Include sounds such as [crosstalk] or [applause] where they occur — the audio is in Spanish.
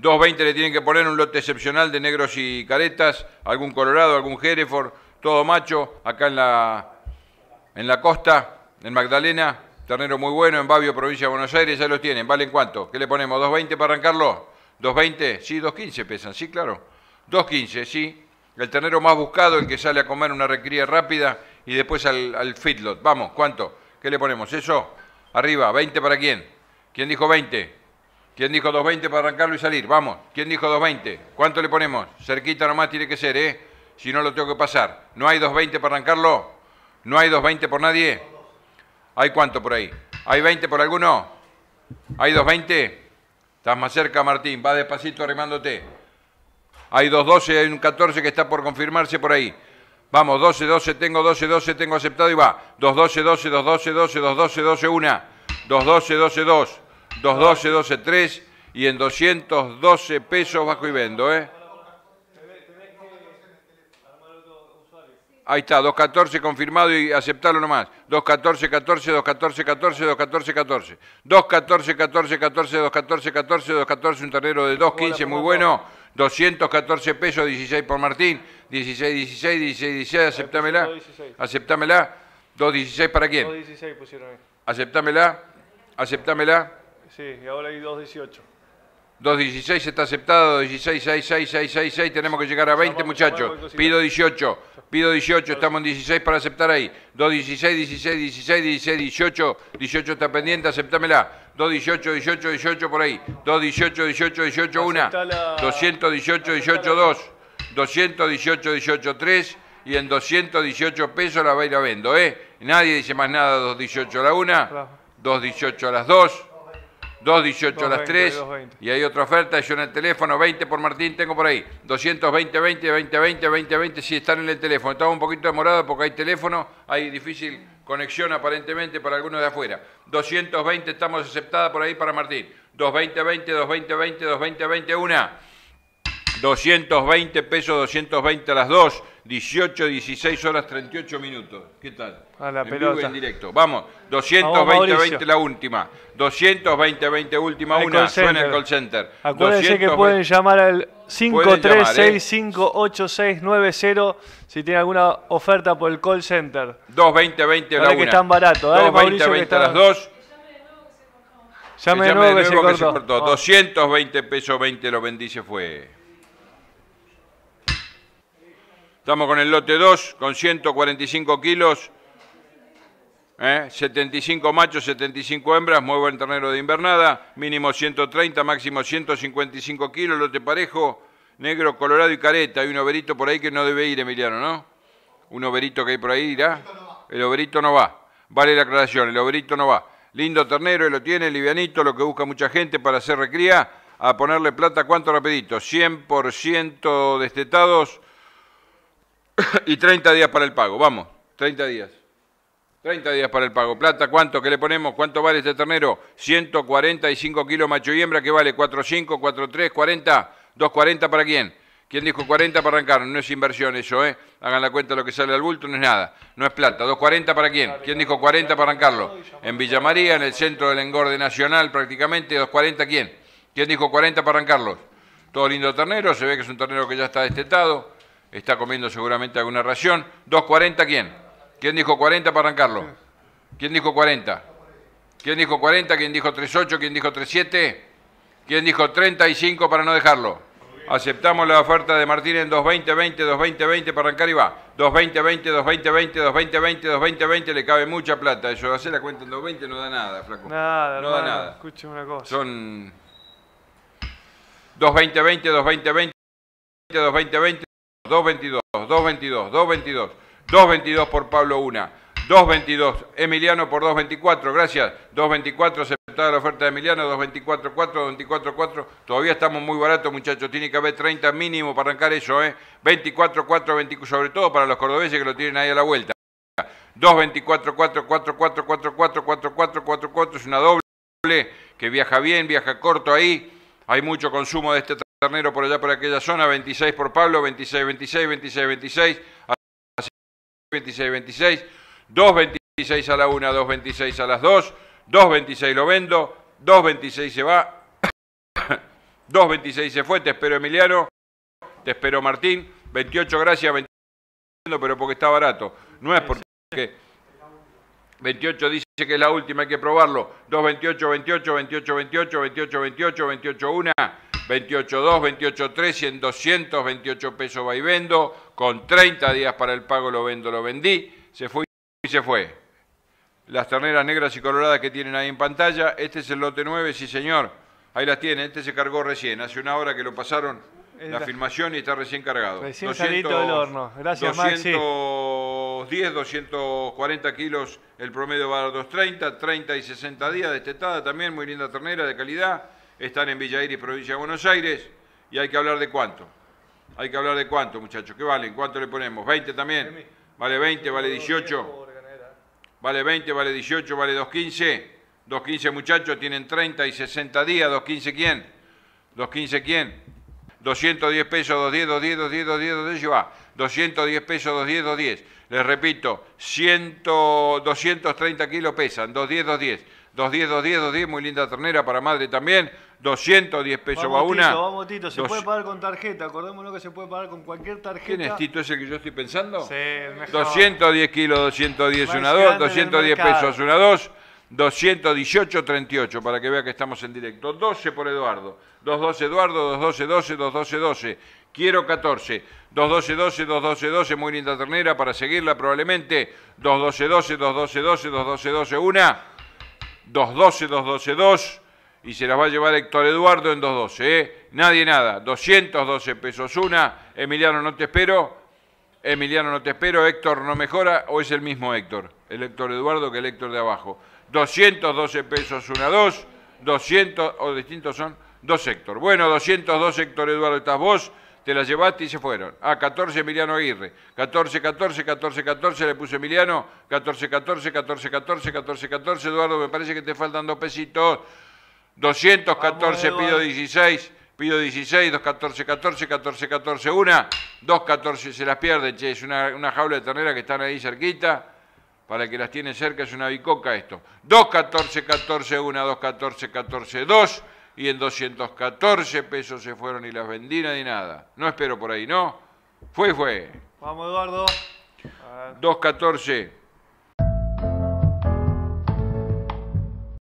2.20 le tienen que poner un lote excepcional de negros y caretas, algún colorado, algún Hereford, todo macho, acá en la, en la costa, en Magdalena, ternero muy bueno, en Babio, provincia de Buenos Aires, ya los tienen, ¿valen cuánto? ¿Qué le ponemos? ¿2.20 para arrancarlo? ¿2.20? Sí, 2.15 pesan, sí, claro. 2.15, sí. El ternero más buscado, el que sale a comer una recría rápida y después al, al feedlot. Vamos, ¿cuánto? ¿Qué le ponemos? ¿Eso? Arriba, ¿20 para quién? ¿Quién dijo 20? ¿Quién dijo 2.20 para arrancarlo y salir? Vamos. ¿Quién dijo 2.20? ¿Cuánto le ponemos? Cerquita nomás tiene que ser, ¿eh? Si no, lo tengo que pasar. ¿No hay 2.20 para arrancarlo? ¿No hay 2.20 por nadie? ¿Hay cuánto por ahí? ¿Hay 20 por alguno? ¿Hay 2.20? Estás más cerca, Martín. Va despacito arrimándote. Hay 2.12, hay un 14 que está por confirmarse por ahí. Vamos, 12, 12, tengo 12, 12, tengo aceptado y va. 212, 12, 212, 12, 212, 12, 1. 212, 12, 2. 212, 123 y en 212 pesos bajo y vendo, ¿eh? Ahí está, 214 confirmado y aceptarlo nomás. 214 14 214 14 214 14. 214 14 14 214 14 214 un ternero de 215 muy bueno. 214 pesos 16 por Martín. 16 16 16 16 aceptámela. Aceptámela. 216 para quién? 216 pusieron ahí. Aceptámela. Aceptámela. Sí, y ahora hay 2.18. 2.16 está aceptado, 2.16, 6, 6, 6, 6, 6, tenemos que llegar a 20 muchachos. Pido 18, pido 18, estamos en 16 para aceptar ahí. 2.16, 16, 16, 16, 18, 18 está pendiente, aceptámela. 2.18, 18, 18 por ahí. 2.18, 18, 18, 1. 218, 18, 2. 218, 18, 3. Y en 218 pesos la va a ir vendo, ¿eh? Nadie dice más nada 2.18 a la 1, 2.18 a las 2. 2.18 a las 3. Y hay otra oferta, yo en el teléfono, 20 por Martín, tengo por ahí. 220, 20, 20, 20, 20, 20, si están en el teléfono. Estaba un poquito demorado porque hay teléfono, hay difícil conexión aparentemente para algunos de afuera. 220 estamos aceptadas por ahí para Martín. 220, 20, 220, 20, 220, 20, 1. 220 pesos, 220 a las 2, 18, 16 horas 38 minutos. ¿Qué tal? A la en pelota. Vivo en directo. Vamos, 220, 20 la última. 220, 20 última una. Suena el call center. Acuérdense que pueden llamar al 53658690 ¿eh? si tienen alguna oferta por el call center. 220, 20 la una. que están baratos. 220, 20 a las 2. Llame de nuevo que, se, cortó. Que se cortó. 220 pesos 20 lo bendice fue. Estamos con el lote 2, con 145 kilos, 75 ¿eh? machos, 75 hembras, muy buen ternero de invernada, mínimo 130, máximo 155 kilos, lote parejo, negro, colorado y careta. Hay un overito por ahí que no debe ir, Emiliano, ¿no? Un overito que hay por ahí, irá. El overito no va. Vale la aclaración, el overito no va. Lindo ternero, él lo tiene, livianito, lo que busca mucha gente para hacer recría. A ponerle plata, ¿cuánto rapidito? 100% destetados [laughs] y 30 días para el pago. Vamos, 30 días. 30 días para el pago. Plata, ¿cuánto ¿Qué le ponemos? ¿Cuánto vale este ternero? 145 kilos macho y hembra, que vale 4,5, 4,3, 40, 2,40 para quién? ¿Quién dijo 40 para arrancar? No es inversión eso, ¿eh? Hagan la cuenta de lo que sale al bulto, no es nada. No es plata. ¿240 para quién? ¿Quién dijo 40 para arrancarlo? En Villa María, en el centro del engorde nacional prácticamente. ¿240 quién? ¿Quién dijo 40 para arrancarlo? Todo lindo ternero, se ve que es un ternero que ya está destetado. Está comiendo seguramente alguna ración. 2.40, ¿quién? ¿Quién dijo 40 para arrancarlo? ¿Quién dijo 40? ¿Quién dijo 40? ¿Quién dijo 38? ¿Quién dijo 37? ¿Quién dijo 35 para no dejarlo? Aceptamos la oferta de Martín en 2.20-20, 2.20-20 para arrancar y va. 2.20-20, 2.20-20, 2.20-20, 2.20-20, le cabe mucha plata. Eso, hacer la cuenta en 2.20 no da nada, flaco. Nada, no da nada. Escuche una cosa. Son 2.20-20, 2.20-20, 2.20-20. 222, 222, 222, 222 por Pablo Una, 222, Emiliano por 224, gracias, 224, aceptada la oferta de Emiliano, 224, 4, todavía estamos muy baratos muchachos, tiene que haber 30 mínimo para arrancar eso, ¿eh? 24, sobre todo para los cordobeses que lo tienen ahí a la vuelta. 224, es una doble que viaja bien, viaja corto ahí, hay mucho consumo de este Ternero por allá, por aquella zona, 26 por Pablo, 26, 26, 26, 26, 26, 26, 2, 26 a la 1, 2, 26 a las 2, 2, 26 lo vendo, 2, 26 se va, 2, [coughs] 26 se fue, te espero Emiliano, te espero Martín, 28 gracias, 28 pero porque está barato, no es porque 28 dice que es la última, hay que probarlo, 2, 28, 28, 28, 28, 28, 28, 28, 1, 28.2, 28.3 y en 200, 28 pesos va y vendo, con 30 días para el pago lo vendo, lo vendí, se fue y se fue. Las terneras negras y coloradas que tienen ahí en pantalla, este es el lote 9, sí señor, ahí las tiene, este se cargó recién, hace una hora que lo pasaron la, filmación y está recién cargado. Recién 200, del horno, gracias 210, 240 kilos, el promedio va a 230, 30 y 60 días de destetada, también muy linda ternera de calidad están en Villa Iris, provincia de Buenos Aires, y hay que hablar de cuánto. Hay que hablar de cuánto, muchachos. ¿Qué valen? ¿Cuánto le ponemos? ¿20 también? ¿Vale 20? ¿Vale 18? ¿Vale 20? ¿Vale 18? ¿Vale 2.15? 2.15 muchachos, tienen 30 y 60 días. ¿2.15 quién? ¿2.15 quién? 210 pesos, 210, 210, 210, 210, 210, lleva. 210 pesos, 210, 210. Les repito, 100, 230 kilos pesan, 210, 210. 210, 210, 210, muy linda ternera para madre también. 210 pesos va una. Tito, vamos, Tito, se puede pagar con tarjeta, acordémonos que se puede pagar con cualquier tarjeta. ¿Quién es Tito ese que yo estoy pensando? Sí, mejor. 210 kilos, 210, una 2, 210 pesos, una 2. 218, 38, para que vea que estamos en directo. 12 por Eduardo. 212 Eduardo, 212 12, 212 12. Quiero 14. 212 12, 212 12, muy linda ternera para seguirla probablemente. 212 12, 212 12, 212 12, una. 212, 212, 2 y se las va a llevar Héctor Eduardo en 212. ¿eh? Nadie nada, 212 pesos una. Emiliano, no te espero. Emiliano, no te espero. Héctor no mejora o es el mismo Héctor, el Héctor Eduardo que el Héctor de abajo. 212 pesos una, dos. 200 o distintos son dos Héctor. Bueno, 202 Héctor Eduardo, estás vos te las llevaste y se fueron. Ah, 14 Emiliano Aguirre, 14, 14, 14, 14, le puse Emiliano, 14, 14, 14, 14, 14, 14, Eduardo, me parece que te faltan dos pesitos, 214, pido 16, pido 16, 214, 14, 14, 14, 14, una, 2, 14, se las pierde, che, es una, una jaula de ternera que están ahí cerquita, para el que las tiene cerca es una bicoca esto, 2, 14, 14, 1, 2, 14, 14, 2, y en 214 pesos se fueron y las vendí ni nada. No espero por ahí, ¿no? Fue, fue. Vamos, Eduardo. 214.